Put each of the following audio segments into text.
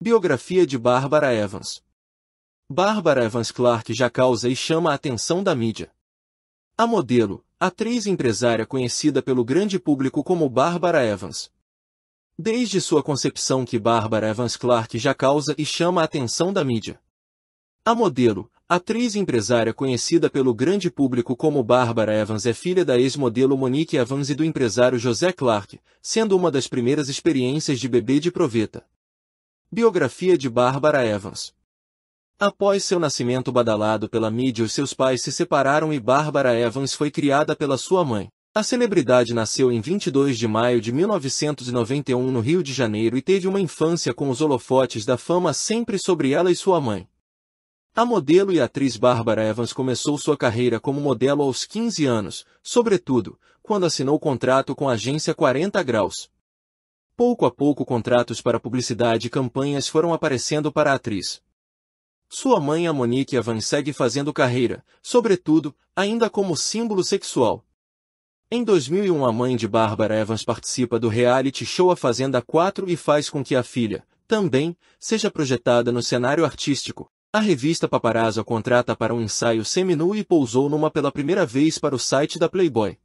Biografia de Barbara Evans Barbara Evans Clark já causa e chama a atenção da mídia. A modelo, atriz e empresária conhecida pelo grande público como Barbara Evans. Desde sua concepção que Barbara Evans Clark já causa e chama a atenção da mídia. A modelo, atriz e empresária conhecida pelo grande público como Barbara Evans é filha da ex-modelo Monique Evans e do empresário José Clark, sendo uma das primeiras experiências de bebê de proveta. Biografia de Barbara Evans Após seu nascimento badalado pela mídia os seus pais se separaram e Barbara Evans foi criada pela sua mãe. A celebridade nasceu em 22 de maio de 1991 no Rio de Janeiro e teve uma infância com os holofotes da fama sempre sobre ela e sua mãe. A modelo e atriz Barbara Evans começou sua carreira como modelo aos 15 anos, sobretudo, quando assinou contrato com a agência 40 Graus. Pouco a pouco contratos para publicidade e campanhas foram aparecendo para a atriz. Sua mãe a Monique Evans, segue fazendo carreira, sobretudo, ainda como símbolo sexual. Em 2001 a mãe de Barbara Evans participa do reality show A Fazenda 4 e faz com que a filha, também, seja projetada no cenário artístico. A revista Paparazzo contrata para um ensaio seminu e pousou numa pela primeira vez para o site da Playboy.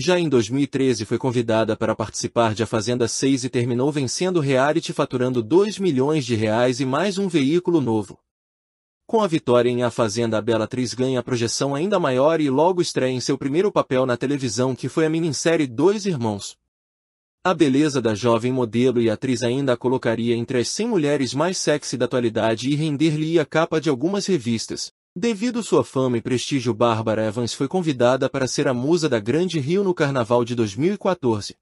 Já em 2013 foi convidada para participar de A Fazenda 6 e terminou vencendo reality faturando 2 milhões de reais e mais um veículo novo. Com a vitória em A Fazenda, a bela atriz ganha a projeção ainda maior e logo estreia em seu primeiro papel na televisão, que foi a minissérie Dois Irmãos. A beleza da jovem modelo e atriz ainda a colocaria entre as 100 mulheres mais sexy da atualidade e render-lhe a capa de algumas revistas. Devido sua fama e prestígio Bárbara Evans foi convidada para ser a musa da Grande Rio no Carnaval de 2014.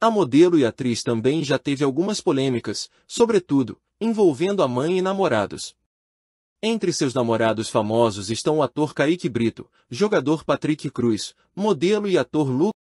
A modelo e atriz também já teve algumas polêmicas, sobretudo, envolvendo a mãe e namorados. Entre seus namorados famosos estão o ator Kaique Brito, jogador Patrick Cruz, modelo e ator Lucas